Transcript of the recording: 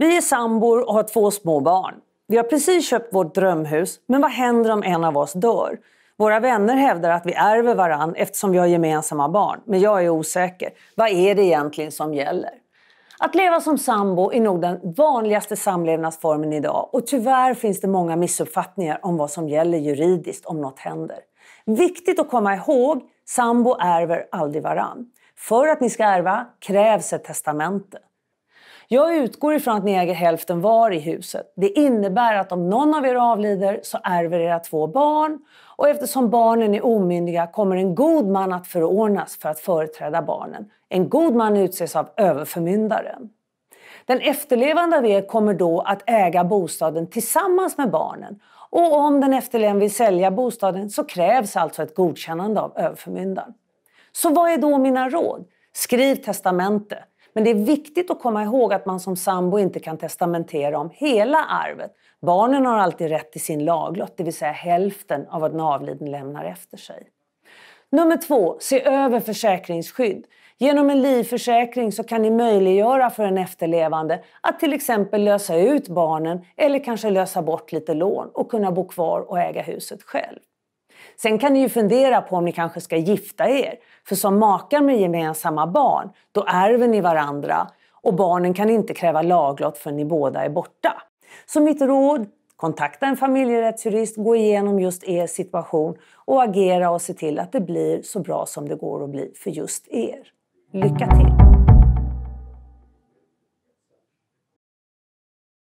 Vi är sambor och har två små barn. Vi har precis köpt vårt drömhus, men vad händer om en av oss dör? Våra vänner hävdar att vi ärver varann eftersom vi har gemensamma barn, men jag är osäker. Vad är det egentligen som gäller? Att leva som sambo är nog den vanligaste samlevnadsformen idag och tyvärr finns det många missuppfattningar om vad som gäller juridiskt om något händer. Viktigt att komma ihåg, sambo ärver aldrig varann. För att ni ska ärva krävs ett testamente. Jag utgår ifrån att ni äger hälften var i huset. Det innebär att om någon av er avlider så ärver era två barn och eftersom barnen är omyndiga kommer en god man att förordnas för att företräda barnen. En god man utses av överförmyndaren. Den efterlevande av er kommer då att äga bostaden tillsammans med barnen och om den efterlevande vill sälja bostaden så krävs alltså ett godkännande av överförmyndaren. Så vad är då mina råd? Skriv testamente. Men det är viktigt att komma ihåg att man som sambo inte kan testamentera om hela arvet. Barnen har alltid rätt till sin laglott, det vill säga hälften av vad den avlidne lämnar efter sig. Nummer två, se över försäkringsskydd. Genom en livförsäkring så kan ni möjliggöra för en efterlevande att till exempel lösa ut barnen eller kanske lösa bort lite lån och kunna bo kvar och äga huset själv. Sen kan ni ju fundera på om ni kanske ska gifta er. För som makar med gemensamma barn, då ärver ni varandra och barnen kan inte kräva laglott för ni båda är borta. Så mitt råd, kontakta en familjerättsjurist, gå igenom just er situation och agera och se till att det blir så bra som det går att bli för just er. Lycka till!